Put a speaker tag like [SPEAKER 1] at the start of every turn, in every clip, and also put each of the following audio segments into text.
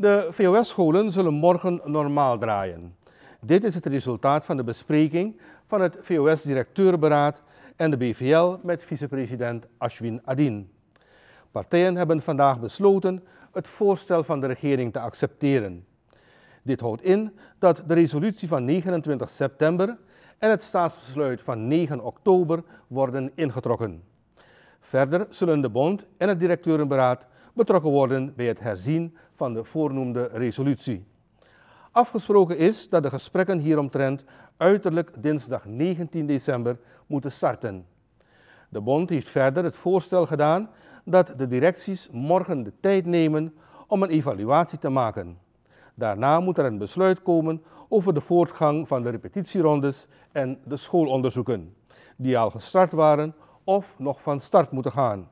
[SPEAKER 1] De VOS-scholen zullen morgen normaal draaien. Dit is het resultaat van de bespreking van het VOS-directeurberaad en de BVL met vicepresident Ashwin Adin. Partijen hebben vandaag besloten het voorstel van de regering te accepteren. Dit houdt in dat de resolutie van 29 september en het staatsbesluit van 9 oktober worden ingetrokken. Verder zullen de bond en het directeurenberaad betrokken worden bij het herzien van de voornoemde resolutie. Afgesproken is dat de gesprekken hieromtrent uiterlijk dinsdag 19 december moeten starten. De bond heeft verder het voorstel gedaan dat de directies morgen de tijd nemen om een evaluatie te maken. Daarna moet er een besluit komen over de voortgang van de repetitierondes en de schoolonderzoeken, die al gestart waren of nog van start moeten gaan.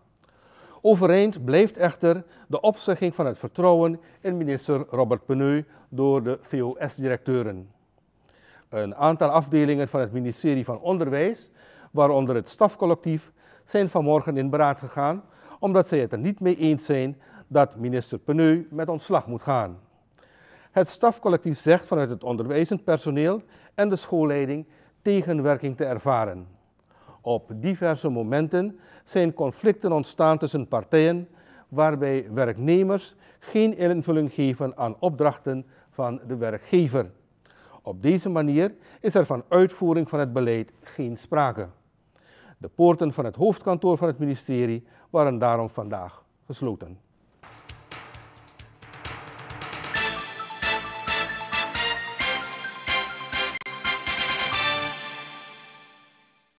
[SPEAKER 1] Overeind bleef echter de opzegging van het vertrouwen in minister Robert Peneu door de VOS-directeuren. Een aantal afdelingen van het ministerie van Onderwijs, waaronder het stafcollectief, zijn vanmorgen in beraad gegaan omdat zij het er niet mee eens zijn dat minister Peneu met ontslag moet gaan. Het stafcollectief zegt vanuit het onderwijzend personeel en de schoolleiding tegenwerking te ervaren. Op diverse momenten zijn conflicten ontstaan tussen partijen waarbij werknemers geen invulling geven aan opdrachten van de werkgever. Op deze manier is er van uitvoering van het beleid geen sprake. De poorten van het hoofdkantoor van het ministerie waren daarom vandaag gesloten.